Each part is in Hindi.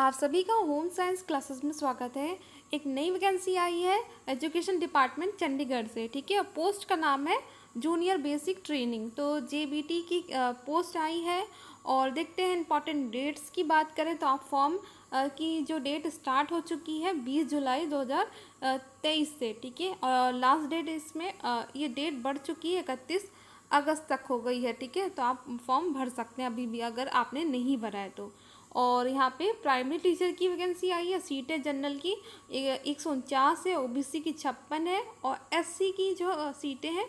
आप सभी का होम साइंस क्लासेस में स्वागत है एक नई वैकेंसी आई है एजुकेशन डिपार्टमेंट चंडीगढ़ से ठीक है पोस्ट का नाम है जूनियर बेसिक ट्रेनिंग तो जेबीटी की पोस्ट आई है और देखते हैं इंपॉर्टेंट डेट्स की बात करें तो आप फॉर्म की जो डेट स्टार्ट हो चुकी है बीस जुलाई तेईस से ठीक है और लास्ट डेट इसमें ये डेट बढ़ चुकी है इकतीस अगस्त तक हो गई है ठीक है तो आप फॉर्म भर सकते हैं अभी भी अगर आपने नहीं भरा है तो और यहाँ पे प्राइमरी टीचर की वैकेंसी आई है सीटें जनरल की एक सौ उनचास है सी की छप्पन है और एससी की जो सीटें हैं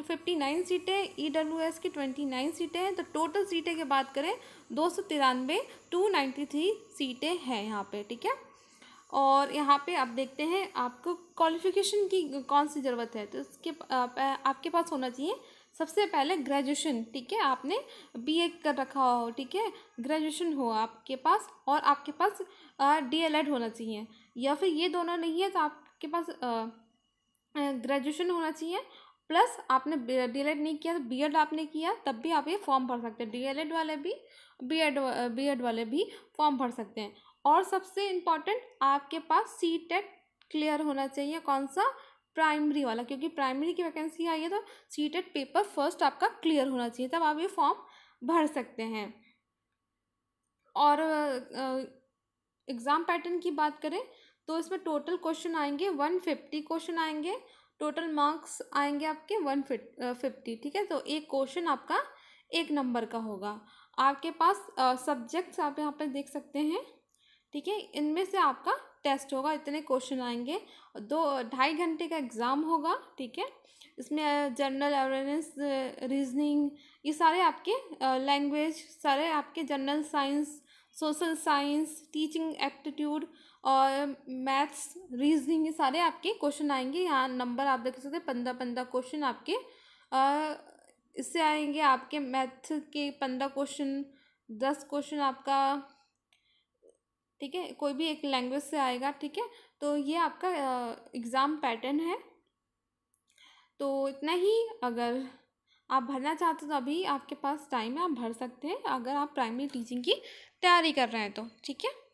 फिफ्टी नाइन सीटें ई डब्ल्यू एस की ट्वेंटी नाइन सीटें हैं तो टोटल सीटें की बात करें दो सौ तिरानवे टू नाइन्टी थ्री सीटें हैं यहाँ पे ठीक है और यहाँ पे आप देखते हैं आपको क्वालिफिकेशन की कौन सी ज़रूरत है तो इसके आपके पास होना चाहिए सबसे पहले ग्रेजुएशन ठीक है आपने बीए कर रखा हो ठीक है ग्रेजुएशन हो आपके पास और आपके पास डीएलएड होना चाहिए या फिर ये दोनों नहीं है तो आपके पास ग्रेजुएशन होना चाहिए प्लस आपने डीएलएड नहीं किया तो एड आपने किया तब भी आप ये फॉर्म भर सकते हैं डीएलएड वाले भी बीएड बीएड वाले भी फॉर्म भर सकते हैं और सबसे इम्पॉर्टेंट आपके पास सी टेट क्लियर होना चाहिए कौन सा प्राइमरी वाला क्योंकि प्राइमरी की वैकेंसी आई है तो सीटेड पेपर फर्स्ट आपका क्लियर होना चाहिए तब आप ये फॉर्म भर सकते हैं और एग्ज़ाम पैटर्न की बात करें तो इसमें टोटल क्वेश्चन आएंगे वन फिफ्टी क्वेश्चन आएंगे टोटल मार्क्स आएंगे आपके वन फिफ्टी ठीक है तो एक क्वेश्चन आपका एक नंबर का होगा आपके पास सब्जेक्ट्स आप यहाँ पर देख सकते हैं ठीक है इनमें से आपका टेस्ट होगा इतने क्वेश्चन आएंगे दो ढाई घंटे का एग्ज़ाम होगा ठीक है इसमें जनरल अवेयरनेस रीजनिंग ये सारे आपके लैंग्वेज सारे आपके general science social science teaching aptitude और मैथ्स रीजनिंग ये सारे आपके क्वेश्चन आएंगे यहाँ नंबर आप देख सकते हैं पंद्रह पंद्रह क्वेश्चन आपके इससे आएंगे आपके मैथ के पंद्रह क्वेश्चन दस क्वेश्चन आपका ठीक है कोई भी एक लैंग्वेज से आएगा ठीक है तो ये आपका एग्ज़ाम पैटर्न है तो इतना ही अगर आप भरना चाहते हो तो अभी आपके पास टाइम है आप भर सकते हैं अगर आप प्राइमरी टीचिंग की तैयारी कर रहे हैं तो ठीक है